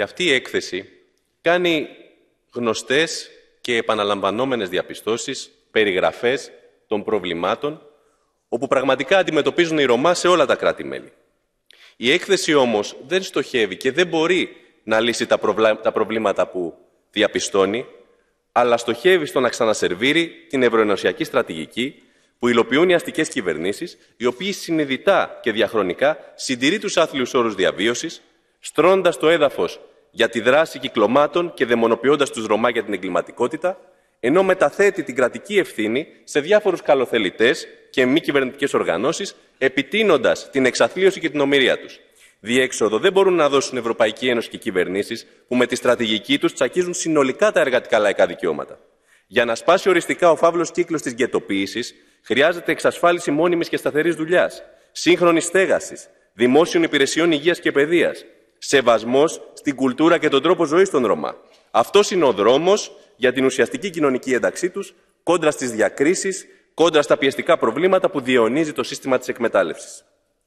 Και αυτή η έκθεση κάνει γνωστές και επαναλαμβανόμενες διαπιστώσεις, περιγραφές των προβλημάτων, όπου πραγματικά αντιμετωπίζουν οι Ρωμά σε όλα τα κράτη-μέλη. Η έκθεση όμως δεν στοχεύει και δεν μπορεί να λύσει τα, τα προβλήματα που διαπιστώνει, αλλά στοχεύει στο να ξανασερβίρει την ευρωενωσιακή στρατηγική που υλοποιούν οι αστικές κυβερνήσεις, οι οποίοι συνειδητά και διαχρονικά συντηρεί τους άθλιους όρους διαβίωσης, στρώνοντας το έδαφος για τη δράση κυκλωμάτων και δαιμονοποιώντας τους Ρωμά για την εγκληματικότητα, ενώ μεταθέτει την κρατική ευθύνη σε διάφορους καλοθελητές και μη κυβερνητικές οργανώσεις, επιτείνοντας την εξαθλίωση και την ομοιρία τους. Διέξοδο δεν μπορούν να δώσουν Ευρωπαϊκή Ένωση και κυβερνήσεις που με τη στρατηγική τους τσακίζουν συνολικά τα εργατικά λαϊκά δικαιώματα. Για να σπάσει οριστικά ο φαύλος κύκλος της γετοποίησης, χρειάζεται εξασφάλιση μόνιμης και σταθερής δουλειάς, σύγχρονης στέγασης, δημόσιων υπηρεσιών υγείας και παιδείας, Σεβασμός στην κουλτούρα και τον τρόπο ζωής των Ρωμά. Αυτός είναι ο δρόμος για την ουσιαστική κοινωνική ένταξή τους, κόντρα στις διακρίσεις, κόντρα στα πιεστικά προβλήματα που διαιωνίζει το σύστημα της εκμετάλλευσης.